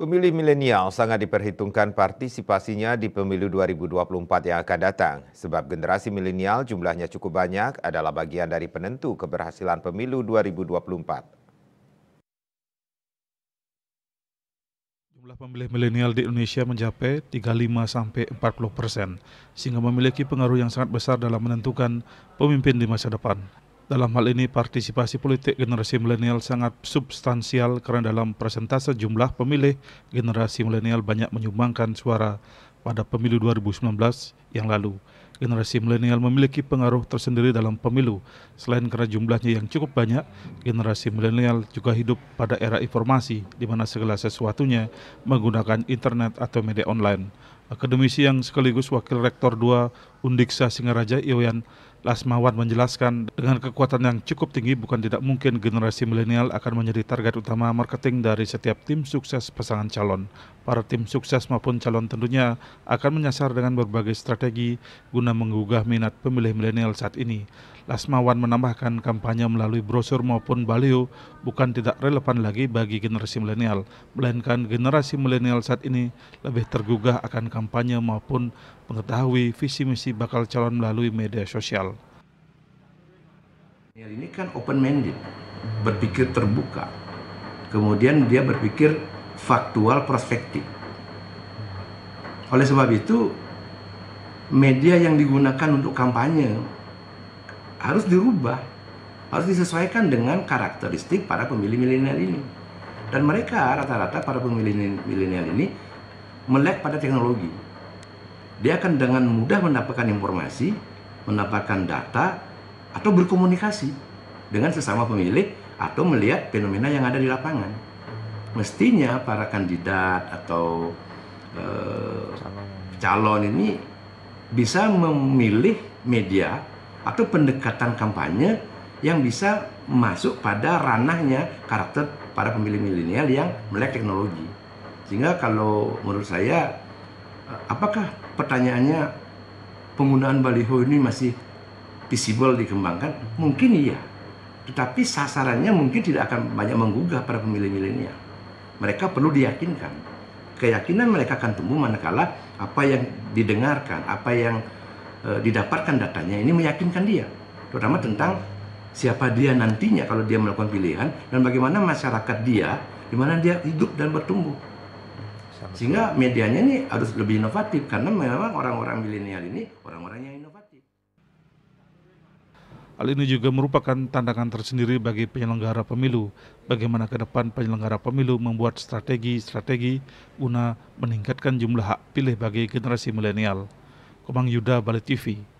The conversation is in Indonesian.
Pemilih milenial sangat diperhitungkan partisipasinya di pemilu 2024 yang akan datang. Sebab generasi milenial jumlahnya cukup banyak adalah bagian dari penentu keberhasilan pemilu 2024. Jumlah pemilih milenial di Indonesia mencapai 35 sampai 40 persen, sehingga memiliki pengaruh yang sangat besar dalam menentukan pemimpin di masa depan. Dalam hal ini partisipasi politik generasi milenial sangat substansial karena dalam persentase jumlah pemilih generasi milenial banyak menyumbangkan suara pada pemilu 2019 yang lalu generasi milenial memiliki pengaruh tersendiri dalam pemilu. Selain karena jumlahnya yang cukup banyak, generasi milenial juga hidup pada era informasi di mana segala sesuatunya menggunakan internet atau media online. Akademisi yang sekaligus Wakil Rektor II Undiksa Singaraja Iwayan Lasmawan menjelaskan, dengan kekuatan yang cukup tinggi bukan tidak mungkin generasi milenial akan menjadi target utama marketing dari setiap tim sukses pasangan calon. Para tim sukses maupun calon tentunya akan menyasar dengan berbagai strategi guna guna menggugah minat pemilih milenial saat ini. Lasmawan menambahkan kampanye melalui brosur maupun baliho bukan tidak relevan lagi bagi generasi milenial, melainkan generasi milenial saat ini lebih tergugah akan kampanye maupun mengetahui visi misi bakal calon melalui media sosial. Ini kan open minded, berpikir terbuka. Kemudian dia berpikir faktual prospektif. Oleh sebab itu, media yang digunakan untuk kampanye harus dirubah, harus disesuaikan dengan karakteristik para pemilih milenial ini. Dan mereka rata-rata para pemilih milenial ini melek pada teknologi. Dia akan dengan mudah mendapatkan informasi, mendapatkan data, atau berkomunikasi dengan sesama pemilik atau melihat fenomena yang ada di lapangan. Mestinya para kandidat atau uh, calon ini bisa memilih media atau pendekatan kampanye yang bisa masuk pada ranahnya karakter para pemilih milenial yang melek teknologi. Sehingga kalau menurut saya apakah pertanyaannya penggunaan baliho ini masih visible dikembangkan? Mungkin iya. Tetapi sasarannya mungkin tidak akan banyak menggugah para pemilih milenial. Mereka perlu diyakinkan keyakinan mereka akan tumbuh manakala apa yang didengarkan, apa yang e, didapatkan datanya ini meyakinkan dia, terutama tentang siapa dia nantinya kalau dia melakukan pilihan dan bagaimana masyarakat dia, di mana dia hidup dan bertumbuh. Sehingga medianya ini harus lebih inovatif karena memang orang-orang milenial ini orang-orang yang inovatif. Hal ini juga merupakan tantangan tersendiri bagi penyelenggara pemilu, bagaimana ke depan penyelenggara pemilu membuat strategi-strategi guna meningkatkan jumlah hak pilih bagi generasi milenial. Komang Yuda Bali TV